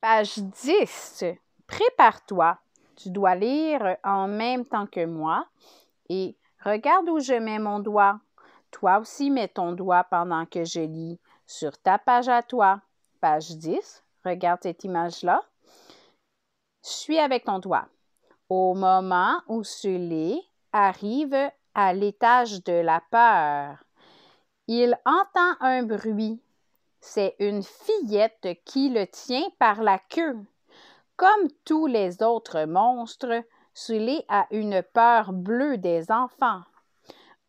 Page 10. Prépare-toi. Tu dois lire en même temps que moi et regarde où je mets mon doigt. Toi aussi mets ton doigt pendant que je lis sur ta page à toi. Page 10. Regarde cette image-là. Suis avec ton doigt. Au moment où lit arrive à l'étage de la peur, il entend un bruit c'est une fillette qui le tient par la queue. Comme tous les autres monstres, Sully a une peur bleue des enfants.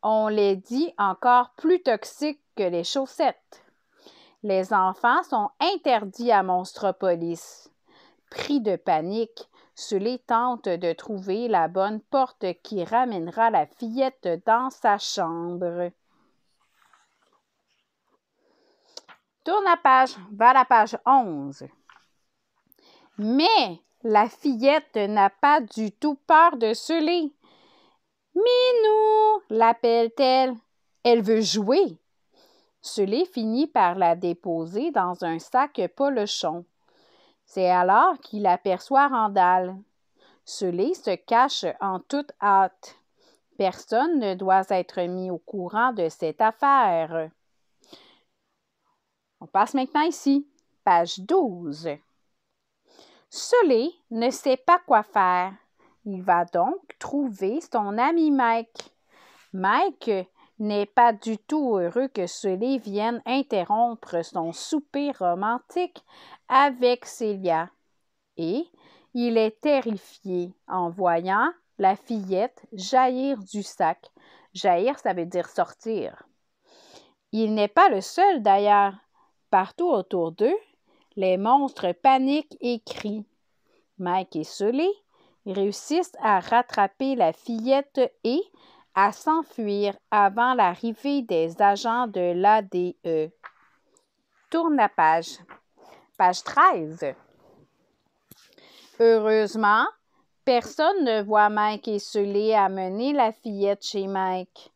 On les dit encore plus toxiques que les chaussettes. Les enfants sont interdits à Monstropolis. Pris de panique, Sully tente de trouver la bonne porte qui ramènera la fillette dans sa chambre. Tourne la page Va à la page 11. Mais la fillette n'a pas du tout peur de ce Minou, l'appelle-t-elle. Elle veut jouer. Sully finit par la déposer dans un sac polochon. C'est alors qu'il aperçoit Randall. Sully se cache en toute hâte. Personne ne doit être mis au courant de cette affaire. On passe maintenant ici, page 12. Sully ne sait pas quoi faire. Il va donc trouver son ami Mike. Mike n'est pas du tout heureux que Sully vienne interrompre son souper romantique avec Célia. Et il est terrifié en voyant la fillette jaillir du sac. Jaillir, ça veut dire sortir. Il n'est pas le seul d'ailleurs Partout autour d'eux, les monstres paniquent et crient. Mike et Sully réussissent à rattraper la fillette et à s'enfuir avant l'arrivée des agents de l'ADE. Tourne la page. Page 13. Heureusement, personne ne voit Mike et Sully amener la fillette chez Mike.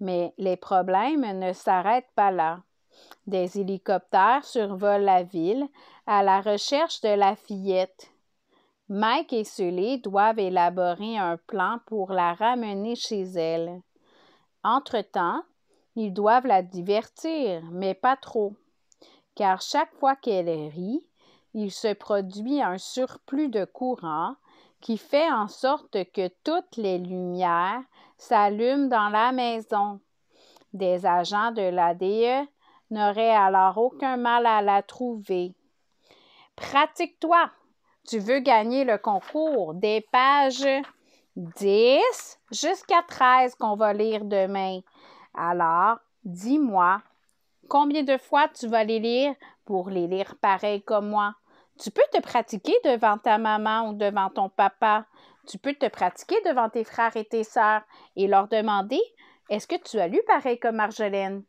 Mais les problèmes ne s'arrêtent pas là. Des hélicoptères survolent la ville à la recherche de la fillette. Mike et Sully doivent élaborer un plan pour la ramener chez elle. Entre-temps, ils doivent la divertir, mais pas trop, car chaque fois qu'elle rit, il se produit un surplus de courant qui fait en sorte que toutes les lumières s'allument dans la maison. Des agents de l'ADE n'aurais alors aucun mal à la trouver. Pratique-toi. Tu veux gagner le concours des pages 10 jusqu'à 13 qu'on va lire demain. Alors, dis-moi, combien de fois tu vas les lire pour les lire pareil comme moi? Tu peux te pratiquer devant ta maman ou devant ton papa. Tu peux te pratiquer devant tes frères et tes sœurs et leur demander Est-ce que tu as lu pareil comme Marjolaine?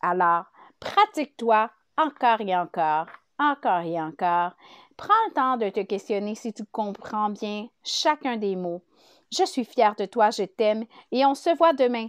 Alors, Pratique-toi encore et encore, encore et encore. Prends le temps de te questionner si tu comprends bien chacun des mots. Je suis fière de toi, je t'aime et on se voit demain.